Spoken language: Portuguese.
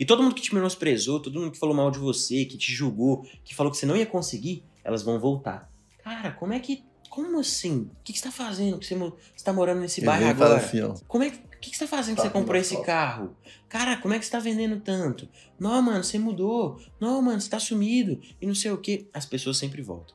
E todo mundo que te menosprezou, todo mundo que falou mal de você, que te julgou, que falou que você não ia conseguir, elas vão voltar. Cara, como é que. Como assim? O que, que você tá fazendo? Que você, está tá morando nesse bairro agora? Assim, como é que. O que, que você tá fazendo tá, que você comprou esse carro? Cara, como é que você tá vendendo tanto? Não, mano, você mudou. Não, mano, você tá sumido. E não sei o que. As pessoas sempre voltam.